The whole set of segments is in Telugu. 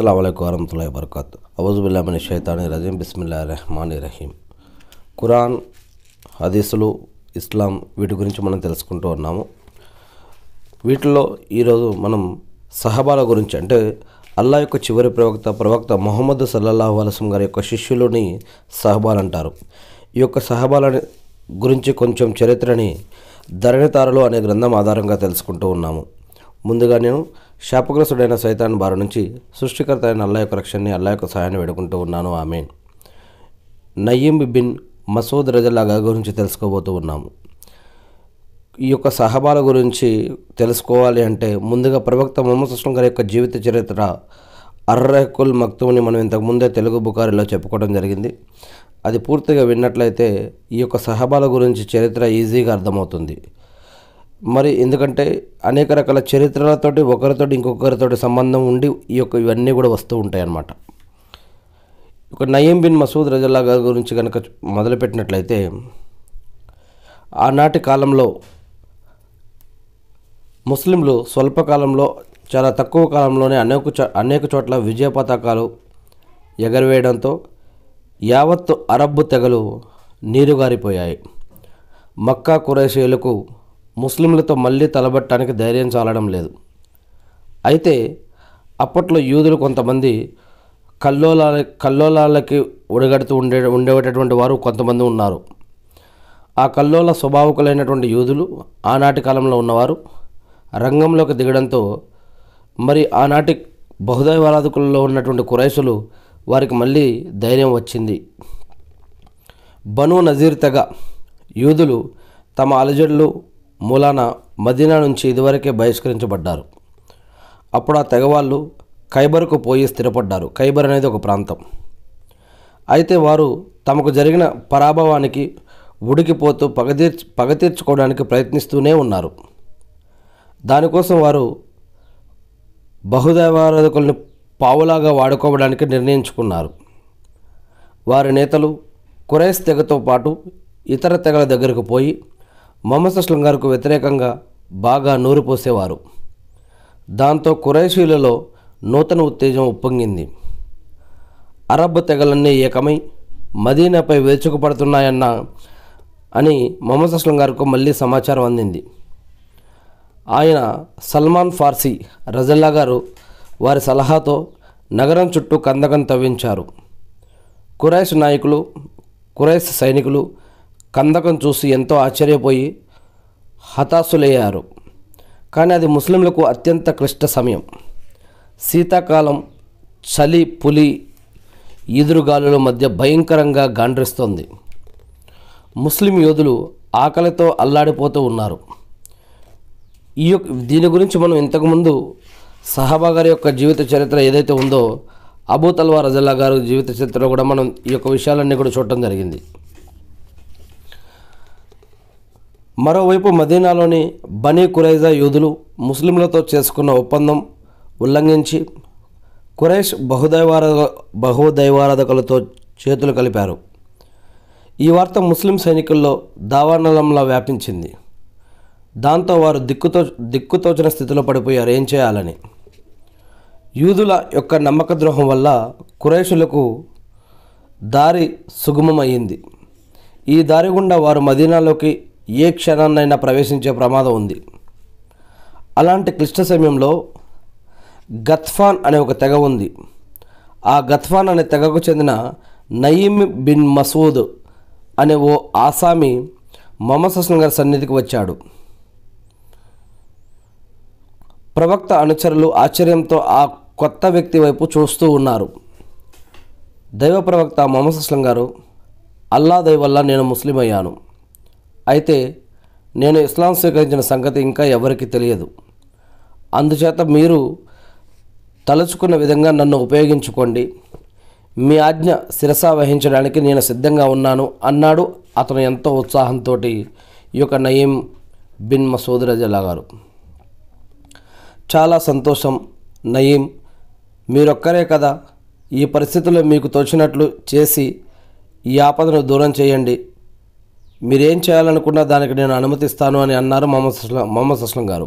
అస్సలం అయికు వరహతుల్లా వరకాత్ అబుజుబుల్లామని షైతాని రజీం బిస్మిల్లా రెహమాని రహీం ఖురాన్ హదీసులు ఇస్లాం వీటి గురించి మనం తెలుసుకుంటూ ఉన్నాము వీటిలో ఈరోజు మనం సహబాల గురించి అంటే అల్లా యొక్క చివరి ప్రవక్త ప్రవక్త మొహమ్మద్ సల్లల్లాహు అలసం గారి యొక్క శిష్యులని సహబాల్ అంటారు ఈ యొక్క సహబాల గురించి కొంచెం చరిత్రని ధరణితారలు అనే గ్రంథం ఆధారంగా తెలుసుకుంటూ ఉన్నాము ముందుగా నేను శాపగ్రస్తుడైన సైతాన్ బారి నుంచి సృష్టికర్త అయిన అల్లా యొక్క రక్షణని అల్లా యొక్క సహాయాన్ని వేడుకుంటూ ఉన్నాను ఆమె నయీం బిన్ మసూద్ రజల్ గురించి తెలుసుకోబోతూ ఉన్నాము ఈ యొక్క సహబాల గురించి తెలుసుకోవాలి అంటే ముందుగా ప్రవక్త మొహమ్మద్ సుస్లం గారి యొక్క జీవిత చరిత్ర అర్రకుల్ మక్తుని మనం ఇంతకుముందే తెలుగు బుకారిలో చెప్పుకోవడం జరిగింది అది పూర్తిగా విన్నట్లయితే ఈ యొక్క సహబాల గురించి చరిత్ర ఈజీగా అర్థమవుతుంది మరి ఎందుకంటే అనేక రకాల చరిత్రలతోటి ఒకరితోటి ఇంకొకరితోటి సంబంధం ఉండి ఈ యొక్క ఇవన్నీ కూడా వస్తూ ఉంటాయి అన్నమాట ఒక నయీం బిన్ మసూద్ రజల్లా గారి గురించి కనుక మొదలుపెట్టినట్లయితే ఆనాటి కాలంలో ముస్లింలు స్వల్పకాలంలో చాలా తక్కువ కాలంలోనే అనేక చో అనేక చోట్ల విజయ పతాకాలు ఎగరవేయడంతో యావత్తు అరబ్బు తెగలు నీరుగారిపోయాయి మక్కా కురేషీయులకు ముస్లింలతో మళ్ళీ తలబట్టడానికి ధైర్యం చాలడం లేదు అయితే అప్పట్లో యూదులు కొంతమంది కల్లోలాల కల్లోలాలకి ఒడగడుతూ ఉండే ఉండేటటువంటి వారు కొంతమంది ఉన్నారు ఆ కల్లోల స్వభావకులైనటువంటి యూదులు ఆనాటి కాలంలో ఉన్నవారు రంగంలోకి దిగడంతో మరి ఆనాటి బహుదైవారాధకుల్లో ఉన్నటువంటి కురైసులు వారికి మళ్ళీ ధైర్యం వచ్చింది బను నజీర్ తెగ యూదులు తమ అలజడులు మూలానా మదీనా నుంచి ఇదివరకే బహిష్కరించబడ్డారు అప్పుడు ఆ తెగవాళ్ళు ఖైబర్కు పోయి స్థిరపడ్డారు ఖైబర్ అనేది ఒక ప్రాంతం అయితే వారు తమకు జరిగిన పరాభవానికి ఉడికిపోతూ పగతీర్చి పగతీర్చుకోవడానికి ప్రయత్నిస్తూనే ఉన్నారు దానికోసం వారు బహుదేవారాధకుల్ని పావులాగా వాడుకోవడానికి నిర్ణయించుకున్నారు వారి నేతలు కురైస్ తెగతో పాటు ఇతర తెగల దగ్గరకు పోయి మొహమ్మద్ అస్లం గారికి వ్యతిరేకంగా బాగా నూరు పోసేవారు దాంతో కురైషీలలో నూతన ఉత్తేజం ఉప్పొంగింది అరబ్ తెగలన్నీ ఏకమై మదీనాపై వేచుకుపడుతున్నాయన్న అని మొహమ్మద్ అస్లం గారికి మళ్ళీ సమాచారం అందింది ఆయన సల్మాన్ ఫార్సీ రజల్లా గారు వారి సలహాతో నగరం చుట్టూ కందకం తవ్వించారు కురైష్ నాయకులు కురైష్ సైనికులు కందకం చూసి ఎంతో ఆశ్చర్యపోయి హతాశులయ్యారు కానీ అది ముస్లింలకు అత్యంత క్లిష్ట సమయం శీతాకాలం చలి పులి ఈదురుగాలుల మధ్య భయంకరంగా గాండ్రిస్తోంది ముస్లిం యోధులు ఆకలితో అల్లాడిపోతూ ఉన్నారు ఈ యొక్క దీని గురించి మనం ఇంతకుముందు సహాబాగారి యొక్క జీవిత చరిత్ర ఏదైతే ఉందో అబూ తల్వా రజల్లా గారు జీవిత చరిత్రలో కూడా మనం ఈ యొక్క విషయాలన్నీ కూడా చూడటం జరిగింది మరోవైపు మదీనాలోని బనీ కురైజా యూదులు ముస్లింలతో చేసుకున్న ఒప్పందం ఉల్లంఘించి కురైష్ బహుదైవార బహుదైవారాధకులతో చేతులు కలిపారు ఈ వార్త ముస్లిం సైనికుల్లో దావానలంలా వ్యాపించింది దాంతో వారు దిక్కుతో దిక్కుతోచిన స్థితిలో పడిపోయారు ఏం చేయాలని యూదుల యొక్క నమ్మక ద్రోహం వల్ల కురేషులకు దారి సుగమమయ్యింది ఈ దారి గుండా వారు మదీనాలోకి ఏ క్షణాన్నైనా ప్రవేశించే ప్రమాదం ఉంది అలాంటి క్లిష్ట సమయంలో గత్ఫాన్ అనే ఒక తెగ ఉంది ఆ గత్ఫాన్ అనే తెగకు చెందిన నయీమ్ బిన్ మసూద్ అనే ఓ ఆసామి మొహమ్మద్ హస్లం గారి సన్నిధికి వచ్చాడు ప్రవక్త అనుచరులు ఆశ్చర్యంతో ఆ కొత్త వ్యక్తి వైపు చూస్తూ ఉన్నారు దైవ ప్రవక్త మొహమ్మద్ గారు అల్లా దయ వల్ల నేను ముస్లిం అయ్యాను అయితే నేను ఇస్లాం స్వీకరించిన సంగతి ఇంకా ఎవరికి తెలియదు అందుచేత మీరు తలుచుకున్న విధంగా నన్ను ఉపయోగించుకోండి మీ ఆజ్ఞ శిరస వహించడానికి నేను సిద్ధంగా ఉన్నాను అన్నాడు అతను ఎంతో ఉత్సాహంతో ఈ యొక్క నయీం బిన్ మసూద్ రజల్లా గారు చాలా సంతోషం నయీం మీరొక్కరే కదా ఈ పరిస్థితుల్లో మీకు తోచినట్లు చేసి ఈ ఆపదను దూరం చేయండి మీరేం చేయాలనుకున్నా దానికి నేను అనుమతిస్తాను అని అన్నారు మొహమ్మద్ సుస్లం మొహమ్మద్ సుస్లం గారు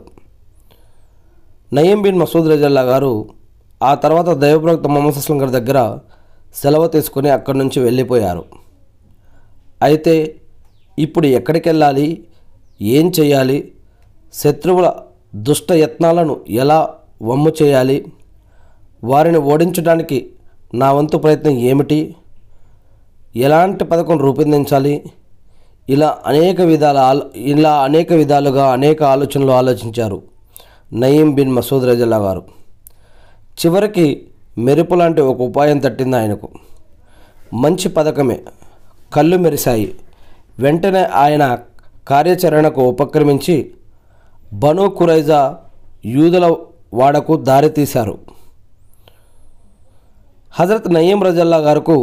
నయీం బిన్ మసూద్ రజల్లా గారు ఆ తర్వాత దైవప్రవక్త మొహమ్మద్ సుస్లం గారి దగ్గర సెలవు తీసుకుని అక్కడి నుంచి వెళ్ళిపోయారు అయితే ఇప్పుడు ఎక్కడికి వెళ్ళాలి ఏం చేయాలి శత్రువుల దుష్ట యత్నాలను ఎలా వమ్ము చేయాలి వారిని ఓడించడానికి నా వంతు ప్రయత్నం ఏమిటి ఎలాంటి పథకం రూపొందించాలి ఇలా అనేక విధాల ఇలా అనేక విధాలుగా అనేక ఆలోచనలు ఆలోచించారు నయీం బిన్ మసూద్ రజల్లా గారు చివరికి మెరుపు లాంటి ఒక ఉపాయం తట్టింది ఆయనకు మంచి పథకమే కళ్ళు మెరిశాయి వెంటనే ఆయన కార్యాచరణకు ఉపక్రమించి బను కురైజా యూదుల వాడకు దారితీశారు హజరత్ నయీం రజల్లా గారుకు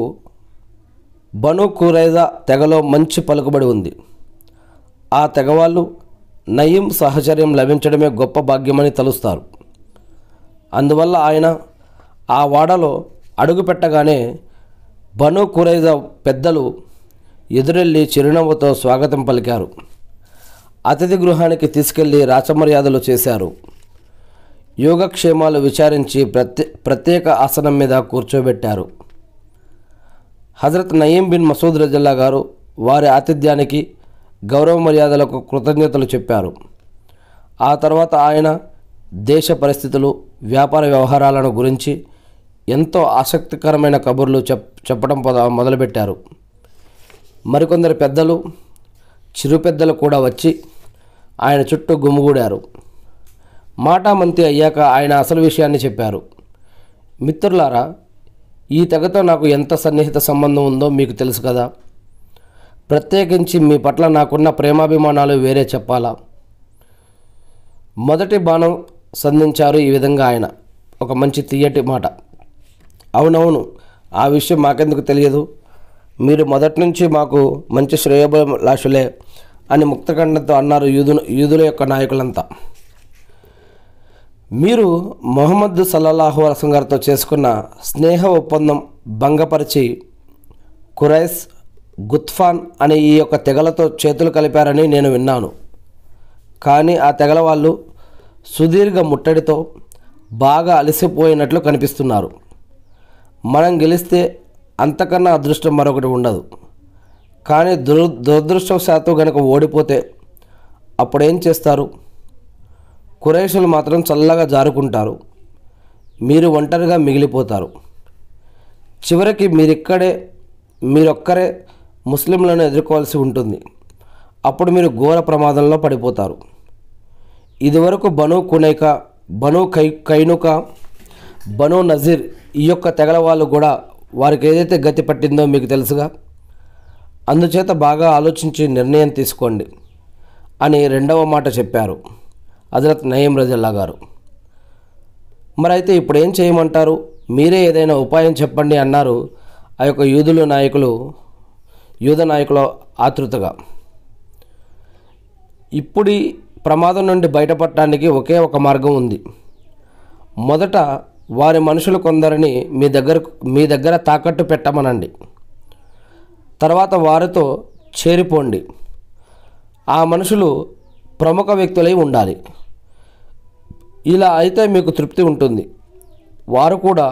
బను కురైజా తెగలో మంచి పలుకుబడి ఉంది ఆ తెగవాళ్ళు నయీం సహచర్యం లభించడమే గొప్ప భాగ్యమని తలుస్తారు అందువల్ల ఆయన ఆ వాడలో అడుగుపెట్టగానే బను కురైజా పెద్దలు ఎదురెళ్ళి చిరునవ్వుతో స్వాగతం పలికారు అతిథి గృహానికి తీసుకెళ్లి రాచమర్యాదలు చేశారు యోగక్షేమాలు విచారించి ప్రత్యే ప్రత్యేక ఆసనం మీద కూర్చోబెట్టారు హజరత్ నయీం బిన్ మసూద్ రజల్లా గారు వారి ఆతిథ్యానికి గౌరవ మర్యాదలకు కృతజ్ఞతలు చెప్పారు ఆ తర్వాత ఆయన దేశ పరిస్థితులు వ్యాపార వ్యవహారాలను గురించి ఎంతో ఆసక్తికరమైన కబుర్లు చెప్ చెప్పడం మొదలుపెట్టారు మరికొందరు పెద్దలు చిరు పెద్దలు కూడా వచ్చి ఆయన చుట్టూ గుమ్ముగూడారు మాటామంతి అయ్యాక ఆయన అసలు విషయాన్ని చెప్పారు మిత్రులారా ఈ తెగతో నాకు ఎంత సన్నిహిత సంబంధం ఉందో మీకు తెలుసు కదా ప్రత్యేకించి మీ పట్ల నాకున్న ప్రేమాభిమానాలు వేరే చెప్పాలా మొదటి బాణం సంధించారు ఈ విధంగా ఆయన ఒక మంచి తీయటి మాట అవునవును ఆ విషయం మాకెందుకు తెలియదు మీరు మొదటి నుంచి మాకు మంచి లాషులే అని ముక్తఖండంతో అన్నారు యూదు యూదుల యొక్క నాయకులంతా మీరు మొహమ్మద్ సల్లల్లాహు అసం గారితో చేసుకున్న స్నేహ ఒప్పందం భంగపరిచి కురైస్ గుత్ఫాన్ అనే ఈ యొక్క తెగలతో చేతులు కలిపారని నేను విన్నాను కానీ ఆ తెగల వాళ్ళు సుదీర్ఘ ముట్టడితో బాగా అలసిపోయినట్లు కనిపిస్తున్నారు మనం గెలిస్తే అంతకన్నా అదృష్టం మరొకటి ఉండదు కానీ దురదృష్టవశాత్తు కనుక ఓడిపోతే అప్పుడేం చేస్తారు కురేషులు మాత్రం చల్లగా జారుకుంటారు మీరు ఒంటరిగా మిగిలిపోతారు చివరికి మీరిక్కడే మీరొక్కరే ముస్లింలను ఎదుర్కోవాల్సి ఉంటుంది అప్పుడు మీరు ఘోర ప్రమాదంలో పడిపోతారు ఇదివరకు బను కునైక బను కై కైనుక బను నజీర్ ఈ యొక్క తెగల వాళ్ళు కూడా వారికి ఏదైతే గతి పట్టిందో మీకు తెలుసుగా అందుచేత బాగా ఆలోచించి నిర్ణయం తీసుకోండి అని రెండవ మాట చెప్పారు హజరత్ నయీం రజల్లా గారు మరి అయితే ఇప్పుడు ఏం చేయమంటారు మీరే ఏదైనా ఉపాయం చెప్పండి అన్నారు ఆ యొక్క యూదులు నాయకులు యూద నాయకుల ఆతృతగా ఇప్పుడు ప్రమాదం నుండి బయటపడటానికి ఒకే ఒక మార్గం ఉంది మొదట వారి మనుషులు కొందరిని మీ దగ్గర మీ దగ్గర తాకట్టు పెట్టమనండి తర్వాత వారితో చేరిపోండి ఆ మనుషులు ప్రముఖ వ్యక్తులై ఉండాలి ఇలా అయితే మీకు తృప్తి ఉంటుంది వారు కూడా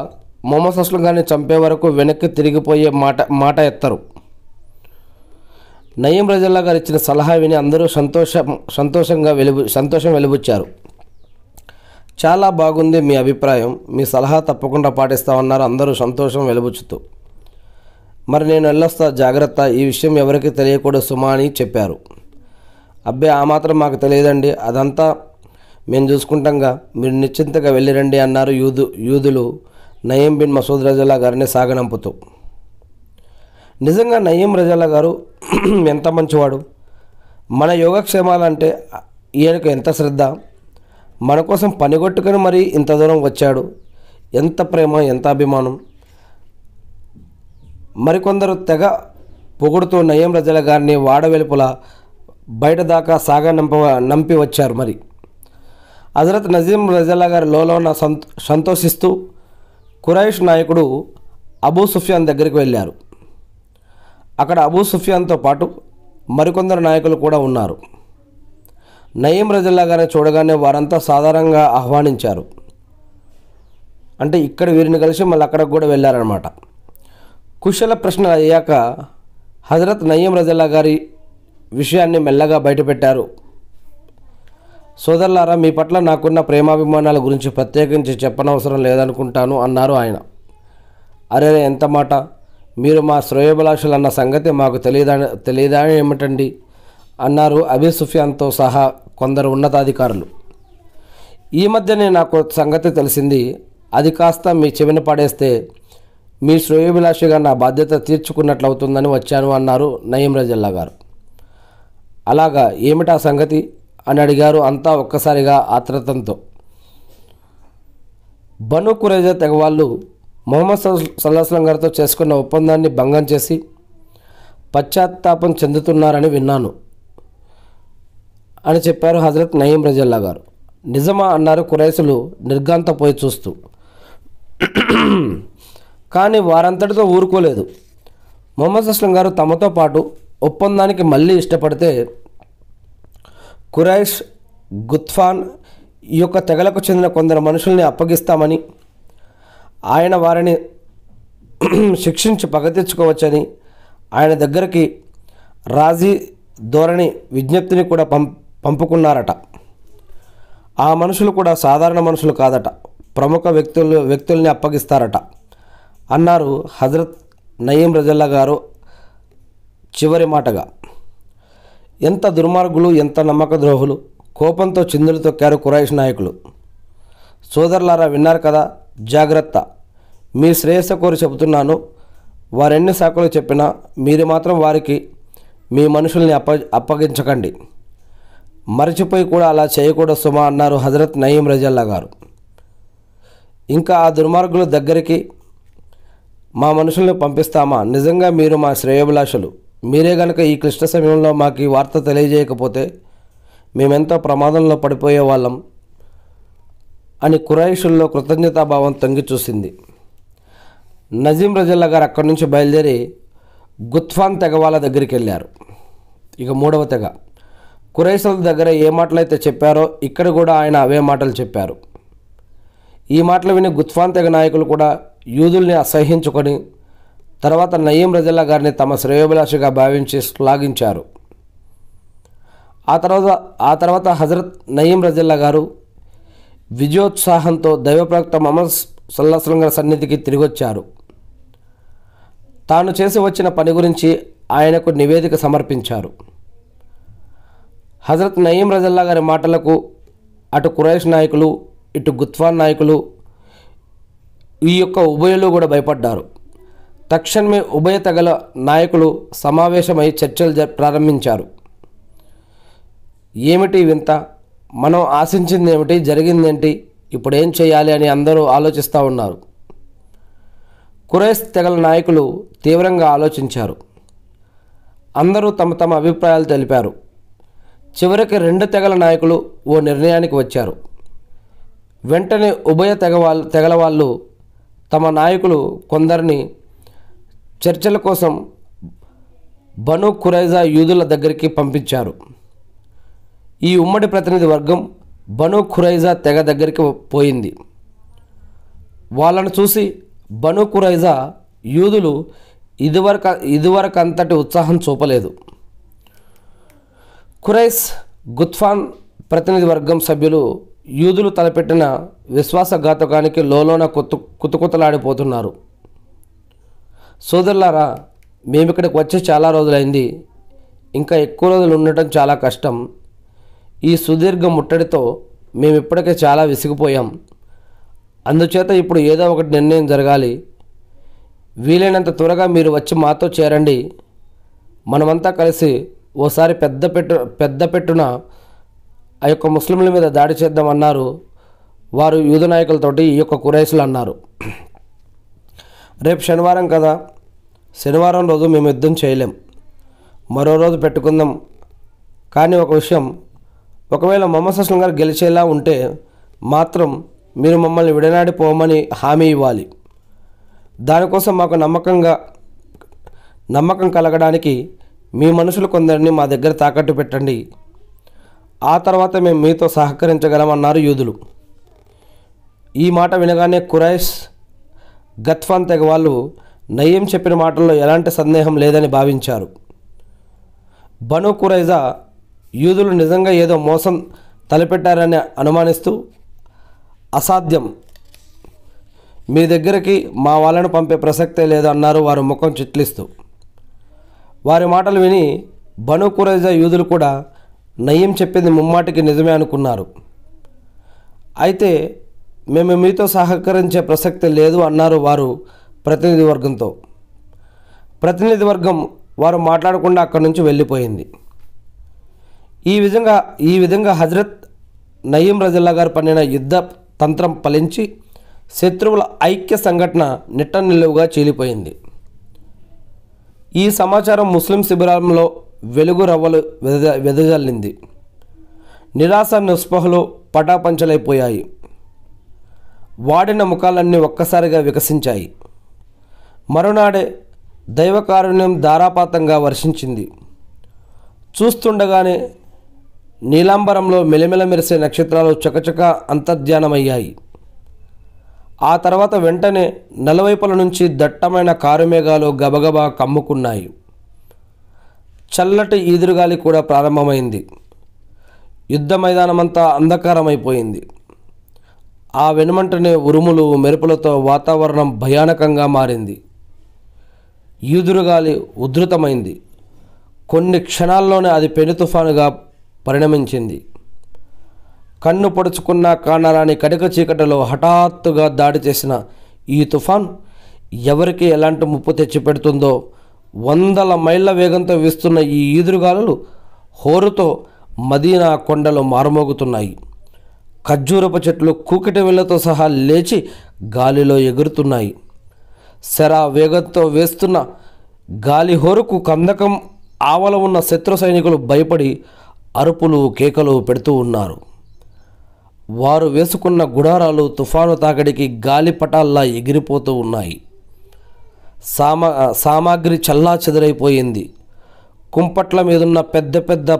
మొహమ్మద్ కానీ చంపే వరకు వెనక్కి తిరిగిపోయే మాట మాట ఎత్తరు నయీం రజల్లా గారు ఇచ్చిన సలహా విని అందరూ సంతోషం సంతోషంగా వెలుబు సంతోషం వెలుబుచ్చారు చాలా బాగుంది మీ అభిప్రాయం మీ సలహా తప్పకుండా పాటిస్తామన్నారు అందరూ సంతోషం వెలుబుచ్చుతూ మరి నేను వెళ్ళొస్తా జాగ్రత్త ఈ విషయం ఎవరికి తెలియకూడదు సుమా అని చెప్పారు అబ్బే ఆ మాత్రం మాకు తెలియదండి అదంతా మేము చూసుకుంటాంగా మీరు నిశ్చింతగా వెళ్ళిరండి అన్నారు యూదు యూదులు నయీం బిన్ మసూద్ రజల్లా గారిని సాగనంపుతూ నిజంగా నయీం రజల్లా గారు ఎంత మంచివాడు మన యోగక్షేమాలంటే ఈయనకు ఎంత శ్రద్ధ మన కోసం పనిగొట్టుకుని మరీ ఇంత దూరం వచ్చాడు ఎంత ప్రేమ ఎంత అభిమానం మరికొందరు తెగ పొగుడుతూ నయం రజల గారిని వాడ వెలుపుల బయట దాకా సాగ నంప నంపి వచ్చారు మరి హజరత్ నజీం రజల్లా గారి లోలోన సంతోషిస్తూ కురైష్ నాయకుడు అబూ సుఫియాన్ దగ్గరికి వెళ్ళారు అక్కడ అబూ సుఫియాన్తో పాటు మరికొందరు నాయకులు కూడా ఉన్నారు నయీం రజల్లా గారిని చూడగానే వారంతా సాధారణంగా ఆహ్వానించారు అంటే ఇక్కడ వీరిని కలిసి మళ్ళీ అక్కడికి కూడా వెళ్ళారనమాట కుశల ప్రశ్న అయ్యాక హజరత్ నయీం రజల్లా గారి విషయాన్ని మెల్లగా బయటపెట్టారు సోదరులారా మీ పట్ల నాకున్న ప్రేమాభిమానాల గురించి ప్రత్యేకించి చెప్పనవసరం లేదనుకుంటాను అన్నారు ఆయన అరే ఎంత మాట మీరు మా శ్రేయోభిలాషులు అన్న సంగతి మాకు తెలియదా తెలియదా ఏమిటండి అన్నారు అబీ సుఫియాన్తో సహా కొందరు ఉన్నతాధికారులు ఈ మధ్యనే నాకు సంగతి తెలిసింది అది కాస్త మీ చెవిన పడేస్తే మీ శ్రేయోభిలాషిగా నా బాధ్యత తీర్చుకున్నట్లవుతుందని వచ్చాను అన్నారు నయీం రజల్లా గారు అలాగా ఏమిటా సంగతి అని అడిగారు అంతా ఒక్కసారిగా ఆత్రతంతో బను కురేజా తెగవాళ్ళు మొహమ్మద్ సల్లాస్లం గారితో చేసుకున్న ఒప్పందాన్ని భంగం చేసి పశ్చాత్తాపం చెందుతున్నారని విన్నాను అని చెప్పారు హజరత్ నయీం రజల్లా గారు నిజమా అన్నారు కురైసులు నిర్గాంతపోయి చూస్తూ కానీ వారంతటితో ఊరుకోలేదు మొహమ్మద్ అస్లం గారు తమతో పాటు ఒప్పందానికి మళ్ళీ ఇష్టపడితే కురైష్ గుత్ఫాన్ ఈ యొక్క తెగలకు చెందిన కొందరు మనుషుల్ని అప్పగిస్తామని ఆయన వారిని శిక్షించి పగ తెచ్చుకోవచ్చని ఆయన దగ్గరికి రాజీ ధోరణి విజ్ఞప్తిని కూడా పం పంపుకున్నారట ఆ మనుషులు కూడా సాధారణ మనుషులు కాదట ప్రముఖ వ్యక్తులు వ్యక్తుల్ని అప్పగిస్తారట అన్నారు హజరత్ నయీం రజల్లా గారు చివరి మాటగా ఎంత దుర్మార్గులు ఎంత నమ్మక ద్రోహులు కోపంతో చిందులు తొక్కారు కురాయిష్ నాయకులు సోదరులారా విన్నారు కదా జాగ్రత్త మీ శ్రేయస్సు కోరి చెబుతున్నాను వారెన్ని సాకులు చెప్పినా మీరు మాత్రం వారికి మీ మనుషుల్ని అప్ప అప్పగించకండి మరచిపోయి కూడా అలా చేయకూడదు సుమా అన్నారు హజరత్ నయీం రజల్లా గారు ఇంకా ఆ దుర్మార్గుల దగ్గరికి మా మనుషుల్ని పంపిస్తామా నిజంగా మీరు మా శ్రేయభిలాషలు మీరే గనక ఈ క్లిష్ట సమయంలో మాకు ఈ వార్త తెలియజేయకపోతే మేమెంతో ప్రమాదంలో పడిపోయే వాళ్ళం అని కురాయిషుల్లో కృతజ్ఞతాభావం తొంగి చూసింది నజీం రజల్లా గారు అక్కడి నుంచి బయలుదేరి గుత్ఫాన్ తెగ వాళ్ళ దగ్గరికి వెళ్ళారు ఇక మూడవ తెగ కురైసల దగ్గర ఏ మాటలు అయితే చెప్పారో ఇక్కడ కూడా ఆయన అవే మాటలు చెప్పారు ఈ మాటలు విని గుత్ఫాన్ తెగ నాయకులు కూడా యూదుల్ని అసహించుకొని తర్వాత నయీం రజల్లా గారిని తమ శ్రేయోభిలాషగా భావించి శ్లాఘించారు ఆ తర్వాత ఆ తర్వాత హజరత్ నయీం రజల్లా గారు విజయోత్సాహంతో దైవప్రవక్త మహమ్మద్ సల్లాహం గారి సన్నిధికి తిరిగొచ్చారు తాను చేసి వచ్చిన పని గురించి ఆయనకు నివేదిక సమర్పించారు హజరత్ నయీం రజల్లా గారి మాటలకు అటు కురైష్ నాయకులు ఇటు గుత్వాన్ నాయకులు ఈ యొక్క ఉభయలు కూడా భయపడ్డారు తక్షణమే ఉభయ తెగల నాయకులు సమావేశమై చర్చలు ప్రారంభించారు ఏమిటి వింత మనం ఆశించింది ఏమిటి జరిగిందేంటి ఇప్పుడేం చేయాలి అని అందరూ ఆలోచిస్తూ ఉన్నారు కురేస్ తెగల నాయకులు తీవ్రంగా ఆలోచించారు అందరూ తమ తమ అభిప్రాయాలు తెలిపారు చివరికి రెండు తెగల నాయకులు ఓ నిర్ణయానికి వచ్చారు వెంటనే ఉభయ తెగ వాళ్ళు తెగల వాళ్ళు తమ నాయకులు కొందరిని చర్చల కోసం బను ఖురైజా యూదుల దగ్గరికి పంపించారు ఈ ఉమ్మడి ప్రతినిధి వర్గం బను ఖురైజా తెగ దగ్గరికి పోయింది వాళ్ళను చూసి బను ఖురైజా యూదులు ఇదివరక ఇదివరకు అంతటి ఉత్సాహం చూపలేదు ఖురైస్ గుత్ఫాన్ ప్రతినిధి వర్గం సభ్యులు యూదులు తలపెట్టిన విశ్వాసఘాతకానికి లోలోన కుతు కుతుకుతలాడిపోతున్నారు సోదరులారా మేము ఇక్కడికి వచ్చి చాలా రోజులైంది ఇంకా ఎక్కువ రోజులు ఉండటం చాలా కష్టం ఈ సుదీర్ఘ ముట్టడితో మేము ఇప్పటికే చాలా విసిగిపోయాం అందుచేత ఇప్పుడు ఏదో ఒకటి నిర్ణయం జరగాలి వీలైనంత త్వరగా మీరు వచ్చి మాతో చేరండి మనమంతా కలిసి ఓసారి పెద్ద పెట్టు పెద్ద పెట్టున ఆ యొక్క ముస్లింల మీద దాడి చేద్దామన్నారు వారు యూద నాయకులతోటి ఈ యొక్క కురైసులు అన్నారు రేపు శనివారం కదా శనివారం రోజు మేము యుద్ధం చేయలేం మరో రోజు పెట్టుకుందాం కానీ ఒక విషయం ఒకవేళ మమ్మ సస్లం గారు గెలిచేలా ఉంటే మాత్రం మీరు మమ్మల్ని విడనాడి పోమని హామీ ఇవ్వాలి దానికోసం మాకు నమ్మకంగా నమ్మకం కలగడానికి మీ మనుషులు కొందరిని మా దగ్గర తాకట్టు పెట్టండి ఆ తర్వాత మేము మీతో సహకరించగలమన్నారు యూదులు ఈ మాట వినగానే కురైస్ గత్వాన్ తెగ వాళ్ళు నయ్యం చెప్పిన మాటల్లో ఎలాంటి సందేహం లేదని భావించారు బను కురైజా యూదులు నిజంగా ఏదో మోసం తలపెట్టారని అనుమానిస్తూ అసాధ్యం మీ దగ్గరికి మా వాళ్ళను పంపే ప్రసక్తే లేదు అన్నారు వారు ముఖం చిట్లిస్తూ వారి మాటలు విని బను కురైజా యూదులు కూడా నయ్యం చెప్పింది ముమ్మాటికి నిజమే అనుకున్నారు అయితే మేము మీతో సహకరించే ప్రసక్తి లేదు అన్నారు వారు ప్రతినిధి వర్గంతో ప్రతినిధి వర్గం వారు మాట్లాడకుండా అక్కడి నుంచి వెళ్ళిపోయింది ఈ విధంగా ఈ విధంగా హజరత్ నయీం రజల్లా గారు పన్నిన యుద్ధ తంత్రం ఫలించి శత్రువుల ఐక్య సంఘటన నిట్ట నిలువుగా చీలిపోయింది ఈ సమాచారం ముస్లిం శిబిరంలో వెలుగు రవ్వలు వెద వెదజల్లింది నిరాశ నిస్పహలు పటాపంచలైపోయాయి వాడిన ముఖాలన్నీ ఒక్కసారిగా వికసించాయి మరునాడే దైవకారుణ్యం ధారాపాతంగా వర్షించింది చూస్తుండగానే నీలాంబరంలో మెలిమెల మెరిసే నక్షత్రాలు చకచక అంతర్ధ్యానమయ్యాయి ఆ తర్వాత వెంటనే నలువైపుల నుంచి దట్టమైన కారుమేఘాలు గబగబా కమ్ముకున్నాయి చల్లటి ఈదురుగాలి కూడా ప్రారంభమైంది యుద్ధ మైదానమంతా అంధకారమైపోయింది ఆ వెనుమంటనే ఉరుములు మెరుపులతో వాతావరణం భయానకంగా మారింది ఈదురుగాలి ఉధృతమైంది కొన్ని క్షణాల్లోనే అది పెను తుఫానుగా పరిణమించింది కన్ను పొడుచుకున్న కానరాని కడిక చీకటిలో హఠాత్తుగా దాడి చేసిన ఈ తుఫాన్ ఎవరికి ఎలాంటి ముప్పు తెచ్చిపెడుతుందో వందల మైళ్ళ వేగంతో వీస్తున్న ఈ ఈదురుగాలు హోరుతో మదీనా కొండలు మారుమోగుతున్నాయి ఖర్జూరపు చెట్లు కూకటి వెళ్లతో సహా లేచి గాలిలో ఎగురుతున్నాయి శరా వేగంతో వేస్తున్న గాలి హోరుకు కందకం ఆవల ఉన్న శత్రు సైనికులు భయపడి అరుపులు కేకలు పెడుతూ ఉన్నారు వారు వేసుకున్న గుడారాలు తుఫాను తాకడికి గాలిపటాల్లా ఎగిరిపోతూ ఉన్నాయి సామా సామాగ్రి చల్లా చెదరైపోయింది కుంపట్ల మీదున్న పెద్ద పెద్ద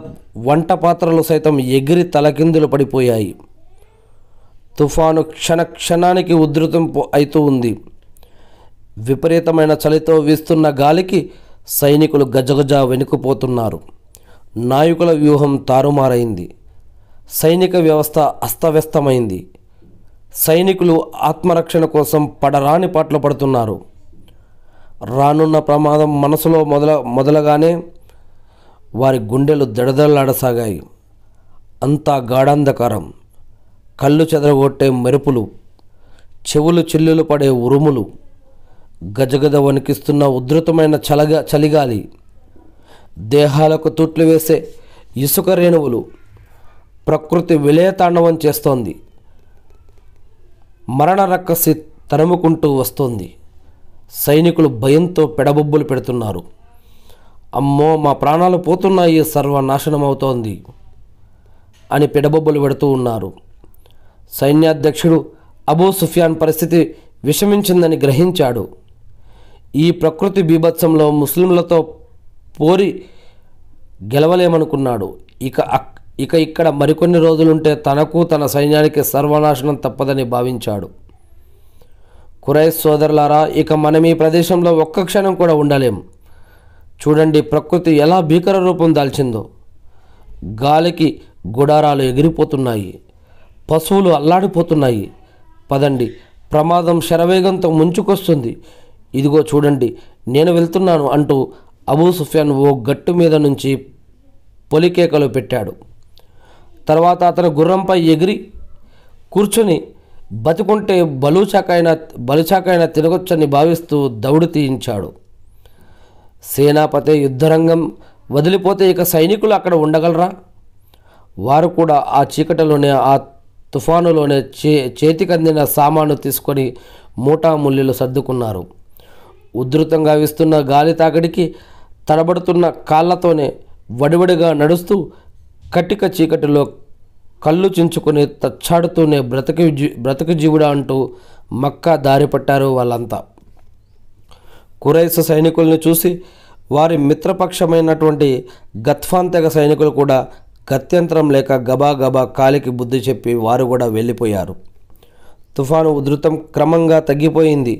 వంట పాత్రలు సైతం ఎగిరి తలకిందులు పడిపోయాయి తుఫాను క్షణ క్షణానికి ఉద్ధృతం అవుతూ ఉంది విపరీతమైన చలితో వీస్తున్న గాలికి సైనికులు గజగజ వెనుకుపోతున్నారు నాయకుల వ్యూహం తారుమారైంది సైనిక వ్యవస్థ అస్తవ్యస్తమైంది సైనికులు ఆత్మరక్షణ కోసం పడరాని పాటలు పడుతున్నారు రానున్న ప్రమాదం మనసులో మొదల మొదలగానే వారి గుండెలు దడదల్లాడసాగాయి అంతా గాఢాంధకారం కళ్ళు చెదరగొట్టే మెరుపులు చెవులు చిల్లులు పడే ఉరుములు గజగజ వణికిస్తున్న ఉధృతమైన చలగా చలిగాలి దేహాలకు తుట్లు వేసే ఇసుక రేణువులు ప్రకృతి విలయతాండవం చేస్తోంది మరణ రక్కసి తరుముకుంటూ వస్తోంది సైనికులు భయంతో పెడబొబ్బులు పెడుతున్నారు అమ్మో మా ప్రాణాలు పోతున్నాయి సర్వనాశనం అవుతోంది అని పెడబొబ్బలు పెడుతూ ఉన్నారు సైన్యాధ్యక్షుడు అబూ సుఫియాన్ పరిస్థితి విషమించిందని గ్రహించాడు ఈ ప్రకృతి బీభత్సంలో ముస్లింలతో పోరి గెలవలేమనుకున్నాడు ఇక ఇక ఇక్కడ మరికొన్ని రోజులుంటే తనకు తన సైన్యానికి సర్వనాశనం తప్పదని భావించాడు కురైస్ సోదరులారా ఇక మనం ఈ ప్రదేశంలో ఒక్క క్షణం కూడా ఉండలేం చూడండి ప్రకృతి ఎలా భీకర రూపం దాల్చిందో గాలికి గుడారాలు ఎగిరిపోతున్నాయి పశువులు అల్లాడిపోతున్నాయి పదండి ప్రమాదం శరవేగంతో ముంచుకొస్తుంది ఇదిగో చూడండి నేను వెళ్తున్నాను అంటూ అబూ సుఫియాన్ ఓ గట్టు మీద నుంచి పొలికేకలు పెట్టాడు తర్వాత అతను గుర్రంపై ఎగిరి కూర్చొని బతికుంటే బలుచాకైనా బలుచాకైనా తినగొచ్చని భావిస్తూ దౌడు తీయించాడు సేనాపతి యుద్ధరంగం వదిలిపోతే ఇక సైనికులు అక్కడ ఉండగలరా వారు కూడా ఆ చీకటిలోనే ఆ తుఫానులోనే చే చేతికందిన సామాను తీసుకొని మూటాముల్లిలు సర్దుకున్నారు ఉధృతంగా విస్తున్న గాలి తాకడికి తడబడుతున్న కాళ్ళతోనే వడివడిగా నడుస్తూ కటిక చీకటిలో కళ్ళు చించుకుని తచ్చాడుతూనే బ్రతకి జీ బ్రతకి జీవుడా అంటూ మక్క దారి పట్టారు వాళ్ళంతా కురైస సైనికుల్ని చూసి వారి మిత్రపక్షమైనటువంటి గత్వాంతక సైనికులు కూడా గత్యంతరం లేక గబా గబా కాలికి బుద్ధి చెప్పి వారు కూడా వెళ్ళిపోయారు తుఫాను ఉధృతం క్రమంగా తగ్గిపోయింది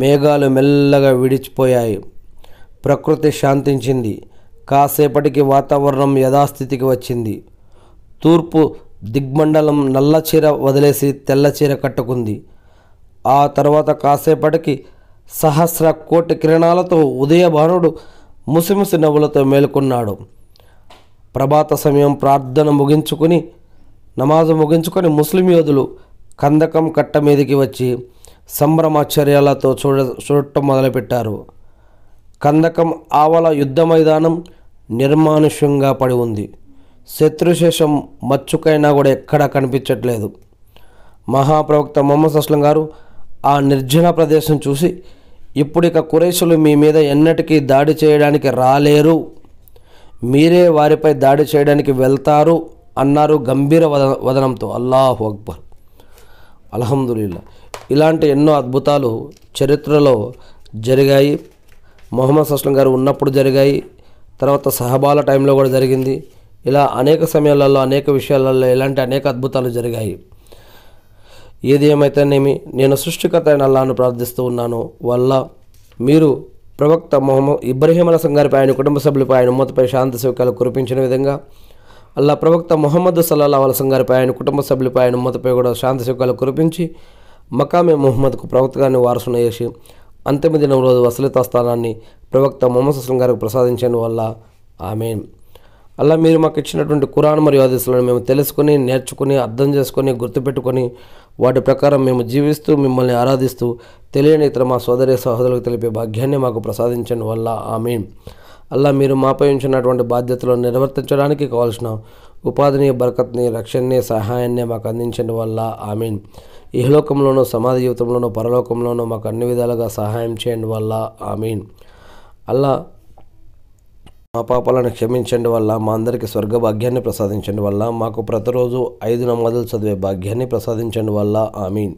మేఘాలు మెల్లగా విడిచిపోయాయి ప్రకృతి శాంతించింది కాసేపటికి వాతావరణం యథాస్థితికి వచ్చింది తూర్పు దిగ్మండలం నల్లచీర వదిలేసి తెల్లచీర కట్టుకుంది ఆ తర్వాత కాసేపటికి సహస్ర కోటి కిరణాలతో ఉదయభానుడు ముసిముసి నవ్వులతో మేలుకున్నాడు ప్రభాత సమయం ప్రార్థన ముగించుకుని నమాజు ముగించుకొని ముస్లిం యోధులు కందకం కట్ట మీదకి వచ్చి సంభ్రమాచర్యాలతో చూడ చూడటం మొదలుపెట్టారు కందకం ఆవల యుద్ధ మైదానం నిర్మానుష్యంగా పడి ఉంది శత్రుశేషం మచ్చుకైనా కూడా ఎక్కడా కనిపించట్లేదు మహాప్రవక్త మొహమ్మద్ అస్లం గారు ఆ నిర్జన ప్రదేశం చూసి ఇప్పుడిక కురేషులు మీ మీద ఎన్నటికీ దాడి చేయడానికి రాలేరు మీరే వారిపై దాడి చేయడానికి వెళ్తారు అన్నారు గంభీర వద వదనంతో అల్లాహు అక్బర్ అల్హమ్దుల్లా ఇలాంటి ఎన్నో అద్భుతాలు చరిత్రలో జరిగాయి మొహమ్మద్ సస్లం గారు ఉన్నప్పుడు జరిగాయి తర్వాత సహబాల టైంలో కూడా జరిగింది ఇలా అనేక సమయాలలో అనేక విషయాలలో ఇలాంటి అనేక అద్భుతాలు జరిగాయి ఏది ఏమైతేనేమి నేను సృష్టికత అయిన అల్లాను ప్రార్థిస్తూ ఉన్నాను వల్ల మీరు ప్రవక్త మొహమ్మద్ ఇబ్రహీం అలసం గారిపై ఆయన కుటుంబ సభ్యులపై ఆయన ఉమ్మతిపై శాంతి సౌక్యాలు కురిపించిన విధంగా అల్లా ప్రవక్త మొహమ్మద్ సల్లా అలసం గారిపై ఆయన కుటుంబ సభ్యులపై ఆయన ఉమ్మతిపై కూడా శాంతి సౌక్యాలు కురిపించి మకామె మొహమ్మద్కు గారిని వారసును చేసి అంతిమ దినం రోజు వసలితా స్థానాన్ని ప్రవక్త మొహమ్మద్ అస్లం గారికి ప్రసాదించడం వల్ల ఆమె అలా మీరు మాకు ఇచ్చినటువంటి కురాన్ మరియు ఆదేశాలను మేము తెలుసుకొని నేర్చుకుని అర్థం చేసుకొని గుర్తుపెట్టుకొని వాటి ప్రకారం మేము జీవిస్తూ మిమ్మల్ని ఆరాధిస్తూ తెలియని ఇతర మా సోదరి సహోదరులకు తెలిపే భాగ్యాన్ని మాకు ప్రసాదించండి వల్ల ఆమెన్ అల్లా మీరు మాపై ఉంచినటువంటి బాధ్యతలు నిర్వర్తించడానికి కావాల్సిన ఉపాధిని బరకత్ని రక్షణని సహాయాన్ని మాకు అందించండి వల్ల ఆమెన్ ఇహలోకంలోను సమాధి జీవితంలోనూ పరలోకంలోనూ మాకు అన్ని విధాలుగా సహాయం చేయండి వల్ల ఆమీన్ అలా మా పాపాలను క్షమించండి వల్ల మా అందరికీ స్వర్గ భాగ్యాన్ని ప్రసాదించండి వల్ల మాకు ప్రతిరోజు ఐదు నమాజులు చదివే భాగ్యాన్ని ప్రసాదించండి వల్ల ఆమీన్